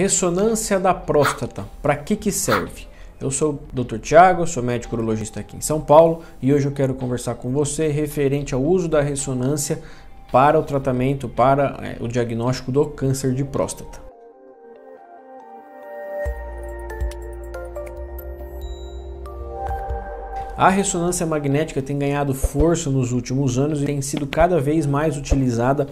Ressonância da próstata, para que que serve? Eu sou o Dr. Tiago, sou médico urologista aqui em São Paulo e hoje eu quero conversar com você referente ao uso da ressonância para o tratamento, para é, o diagnóstico do câncer de próstata. A ressonância magnética tem ganhado força nos últimos anos e tem sido cada vez mais utilizada,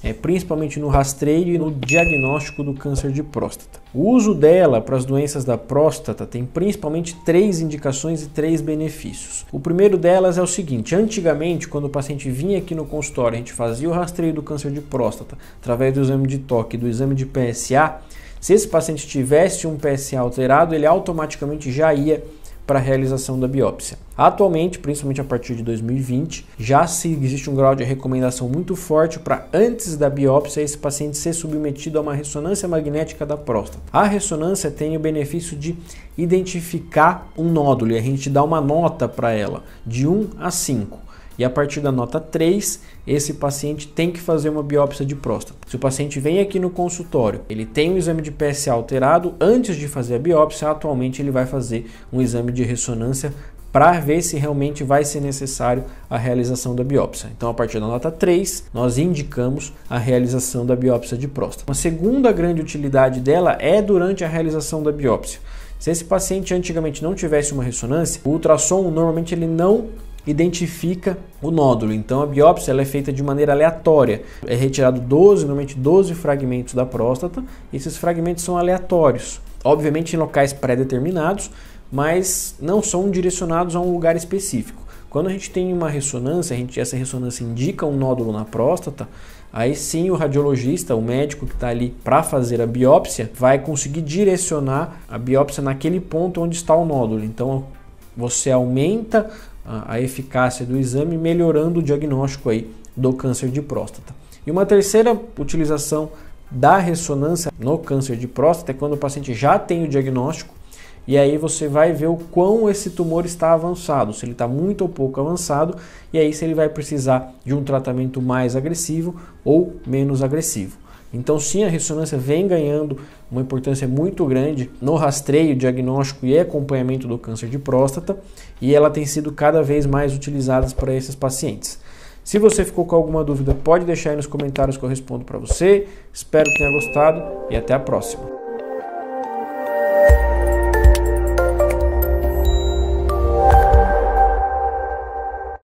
é, principalmente no rastreio e no diagnóstico do câncer de próstata. O uso dela para as doenças da próstata tem principalmente três indicações e três benefícios. O primeiro delas é o seguinte: antigamente, quando o paciente vinha aqui no consultório, a gente fazia o rastreio do câncer de próstata através do exame de toque, do exame de PSA. Se esse paciente tivesse um PSA alterado, ele automaticamente já ia para a realização da biópsia. Atualmente, principalmente a partir de 2020, já se existe um grau de recomendação muito forte para antes da biópsia esse paciente ser submetido a uma ressonância magnética da próstata. A ressonância tem o benefício de identificar um nódulo e a gente dá uma nota para ela de 1 a 5. E a partir da nota 3, esse paciente tem que fazer uma biópsia de próstata. Se o paciente vem aqui no consultório, ele tem um exame de PSA alterado, antes de fazer a biópsia, atualmente ele vai fazer um exame de ressonância para ver se realmente vai ser necessário a realização da biópsia. Então, a partir da nota 3, nós indicamos a realização da biópsia de próstata. Uma segunda grande utilidade dela é durante a realização da biópsia. Se esse paciente antigamente não tivesse uma ressonância, o ultrassom normalmente ele não identifica o nódulo. Então a biópsia ela é feita de maneira aleatória. É retirado 12, normalmente 12 fragmentos da próstata, e esses fragmentos são aleatórios, obviamente em locais pré-determinados, mas não são direcionados a um lugar específico. Quando a gente tem uma ressonância, a gente, essa ressonância indica um nódulo na próstata, aí sim o radiologista, o médico que está ali para fazer a biópsia, vai conseguir direcionar a biópsia naquele ponto onde está o nódulo. Então, você aumenta a, a eficácia do exame, melhorando o diagnóstico aí do câncer de próstata. E uma terceira utilização da ressonância no câncer de próstata é quando o paciente já tem o diagnóstico e aí você vai ver o quão esse tumor está avançado, se ele está muito ou pouco avançado, e aí se ele vai precisar de um tratamento mais agressivo ou menos agressivo. Então, sim, a ressonância vem ganhando uma importância muito grande no rastreio, diagnóstico e acompanhamento do câncer de próstata, e ela tem sido cada vez mais utilizada para esses pacientes. Se você ficou com alguma dúvida, pode deixar aí nos comentários que eu respondo para você. Espero que tenha gostado e até a próxima.